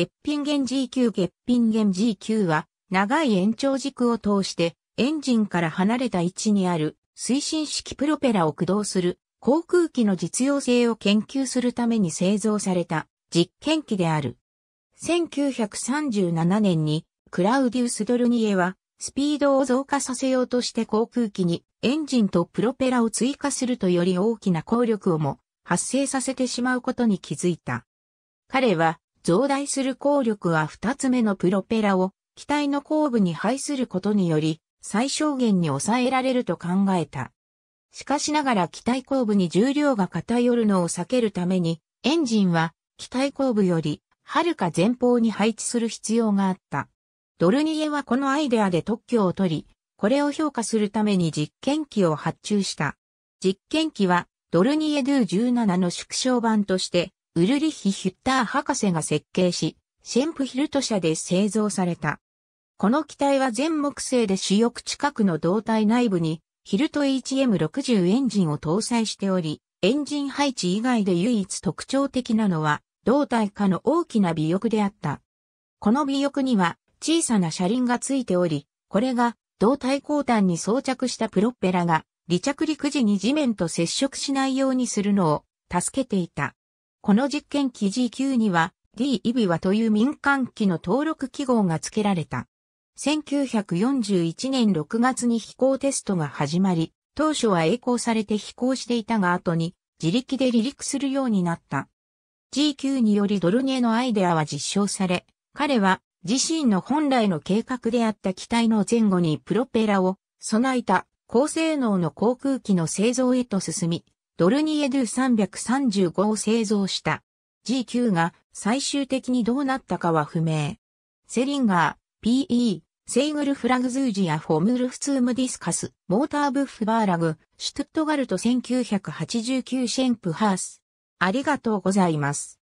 月品源 g q 月品源 g q は、長い延長軸を通して、エンジンから離れた位置にある推進式プロペラを駆動する航空機の実用性を研究するために製造された実験機である。1937年にクラウディウス・ドルニエはスピードを増加させようとして航空機にエンジンとプロペラを追加するとより大きな効力をも発生させてしまうことに気づいた。彼は増大する効力は二つ目のプロペラを機体の後部に配することにより最小限に抑えられると考えた。しかしながら機体後部に重量が偏るのを避けるために、エンジンは機体後部よりはるか前方に配置する必要があった。ドルニエはこのアイデアで特許を取り、これを評価するために実験機を発注した。実験機はドルニエドゥ17の縮小版としてウルリヒ・ヒュッター博士が設計し、シェンプヒルト社で製造された。この機体は全木製で主翼近くの胴体内部に、ヒルト HM60 エンジンを搭載しており、エンジン配置以外で唯一特徴的なのは、胴体下の大きな尾翼であった。この尾翼には小さな車輪がついており、これが胴体後端に装着したプロッペラが離着陸時に地面と接触しないようにするのを助けていた。この実験機 G9 には D イビワという民間機の登録記号が付けられた。1941年6月に飛行テストが始まり、当初は栄光されて飛行していたが後に自力で離陸するようになった。G9 によりドルニエのアイデアは実証され、彼は自身の本来の計画であった機体の前後にプロペラを備えた高性能の航空機の製造へと進み、ドルニエドゥ335を製造した。GQ が最終的にどうなったかは不明。セリンガー、PE、セイグルフラグズージアフォムルフツームディスカス、モーターブッフバーラグ、シュトゥットガルト1989シェンプハース。ありがとうございます。